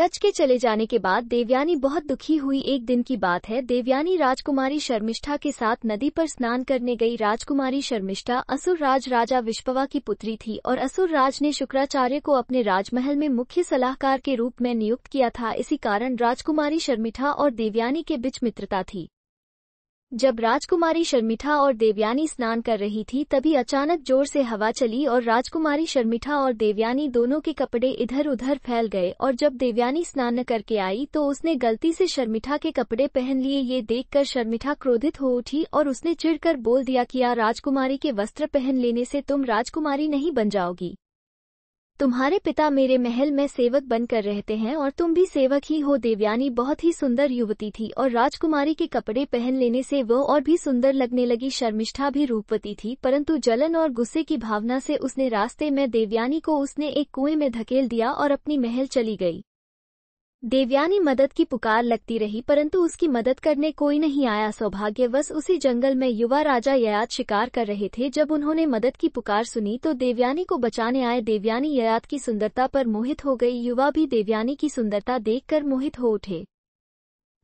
कच्छ के चले जाने के बाद देवयानी बहुत दुखी हुई एक दिन की बात है देवयानी राजकुमारी शर्मिष्ठा के साथ नदी पर स्नान करने गई राजकुमारी शर्मिष्ठा असुरराज राजा विश्ववा की पुत्री थी और असुरराज ने शुक्राचार्य को अपने राजमहल में मुख्य सलाहकार के रूप में नियुक्त किया था इसी कारण राजकुमारी शर्मिठा और देवयानी के बीच मित्रता थी जब राजकुमारी शर्मिठा और देवयानी स्नान कर रही थी तभी अचानक जोर से हवा चली और राजकुमारी शर्मिठा और देवयानी दोनों के कपड़े इधर उधर फैल गए और जब देवयानी स्नान करके आई तो उसने गलती से शर्मिठा के कपड़े पहन लिए ये देखकर शर्मिठा क्रोधित हो उठी और उसने चिड़कर बोल दिया कि या राजकुमारी के वस्त्र पहन लेने से तुम राजकुमारी नहीं बन जाओगी तुम्हारे पिता मेरे महल में सेवक बनकर रहते हैं और तुम भी सेवक ही हो देवयानी बहुत ही सुंदर युवती थी और राजकुमारी के कपड़े पहन लेने से वह और भी सुंदर लगने लगी शर्मिष्ठा भी रूपवती थी परंतु जलन और गुस्से की भावना से उसने रास्ते में देवयानी को उसने एक कुएं में धकेल दिया और अपनी महल चली गई देवयानी मदद की पुकार लगती रही परंतु उसकी मदद करने कोई नहीं आया सौभाग्यवश उसी जंगल में युवा राजा ययात शिकार कर रहे थे जब उन्होंने मदद की पुकार सुनी तो देवयानी को बचाने आए देवयानी ययात की सुंदरता पर मोहित हो गई युवा भी देवयानी की सुंदरता देखकर मोहित हो उठे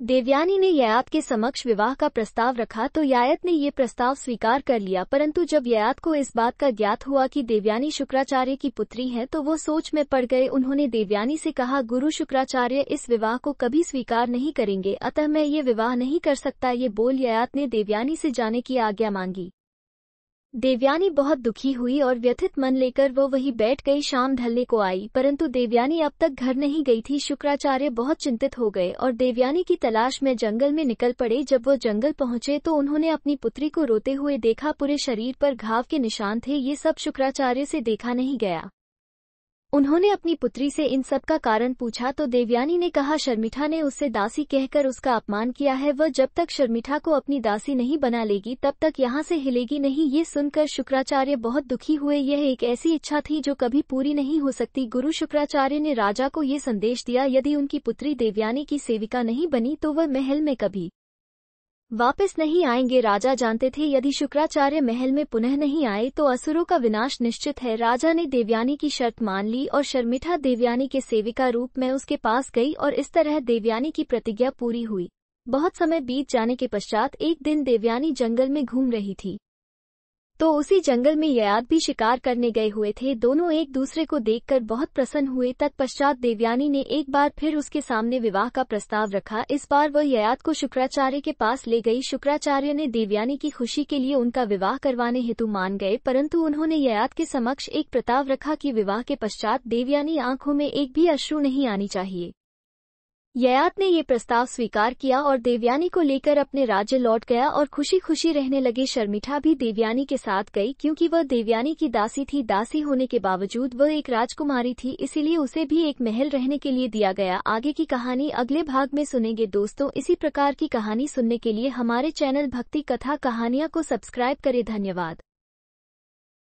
देवयानी ने यायात के समक्ष विवाह का प्रस्ताव रखा तो यायत ने ये प्रस्ताव स्वीकार कर लिया परंतु जब यायात को इस बात का ज्ञात हुआ कि देवयानी शुक्राचार्य की पुत्री है तो वो सोच में पड़ गए उन्होंने देवयानी से कहा गुरु शुक्राचार्य इस विवाह को कभी स्वीकार नहीं करेंगे अतः मैं ये विवाह नहीं कर सकता ये बोल यायात ने देवयानी से जाने की आज्ञा मांगी देवयानी बहुत दुखी हुई और व्यथित मन लेकर वो वही बैठ गई शाम ढलने को आई परंतु देवयानी अब तक घर नहीं गई थी शुक्राचार्य बहुत चिंतित हो गए और देवयानी की तलाश में जंगल में निकल पड़े जब वो जंगल पहुंचे तो उन्होंने अपनी पुत्री को रोते हुए देखा पूरे शरीर पर घाव के निशान थे ये सब शुक्राचार्य से देखा नहीं गया उन्होंने अपनी पुत्री से इन सब का कारण पूछा तो देवयानी ने कहा शर्मिठा ने उससे दासी कहकर उसका अपमान किया है वह जब तक शर्मिठा को अपनी दासी नहीं बना लेगी तब तक यहाँ से हिलेगी नहीं ये सुनकर शुक्राचार्य बहुत दुखी हुए यह एक ऐसी इच्छा थी जो कभी पूरी नहीं हो सकती गुरु शुक्राचार्य ने राजा को ये संदेश दिया यदि उनकी पुत्री देवयानी की सेविका नहीं बनी तो वह महल में कभी वापस नहीं आएंगे राजा जानते थे यदि शुक्राचार्य महल में पुनः नहीं आए तो असुरों का विनाश निश्चित है राजा ने देवयानी की शर्त मान ली और शर्मिठा देवयानी के सेविका रूप में उसके पास गई और इस तरह देवयानी की प्रतिज्ञा पूरी हुई बहुत समय बीत जाने के पश्चात एक दिन देवयानी जंगल में घूम रही थी तो उसी जंगल में याद भी शिकार करने गए हुए थे दोनों एक दूसरे को देखकर बहुत प्रसन्न हुए तत्पश्चात देवयानी ने एक बार फिर उसके सामने विवाह का प्रस्ताव रखा इस बार वह याद को शुक्राचार्य के पास ले गई शुक्राचार्य ने देवयानी की खुशी के लिए उनका विवाह करवाने हेतु मान गए परंतु उन्होंने याद के समक्ष एक प्रताव रखा कि विवाह के पश्चात देवयानी आंखों में एक भी अश्रु नहीं आनी चाहिए ययात ने ये प्रस्ताव स्वीकार किया और देवयानी को लेकर अपने राज्य लौट गया और खुशी खुशी रहने लगे शर्मिठा भी देवयानी के साथ गई क्योंकि वह देवयानी की दासी थी दासी होने के बावजूद वह एक राजकुमारी थी इसीलिए उसे भी एक महल रहने के लिए दिया गया आगे की कहानी अगले भाग में सुनेंगे दोस्तों इसी प्रकार की कहानी सुनने के लिए हमारे चैनल भक्ति कथा कहानियाँ को सब्सक्राइब करें धन्यवाद